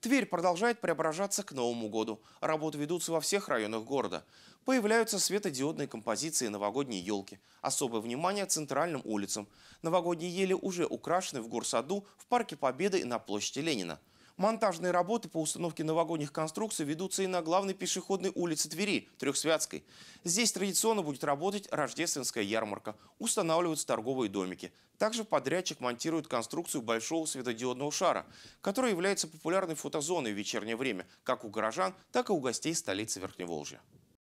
Тверь продолжает преображаться к Новому году. Работы ведутся во всех районах города. Появляются светодиодные композиции новогодние елки. Особое внимание центральным улицам. Новогодние ели уже украшены в Горсаду, в Парке Победы и на площади Ленина. Монтажные работы по установке новогодних конструкций ведутся и на главной пешеходной улице Твери, Трехсвятской. Здесь традиционно будет работать рождественская ярмарка. Устанавливаются торговые домики. Также подрядчик монтирует конструкцию большого светодиодного шара, который является популярной фотозоной в вечернее время как у горожан, так и у гостей столицы Верхневолжья.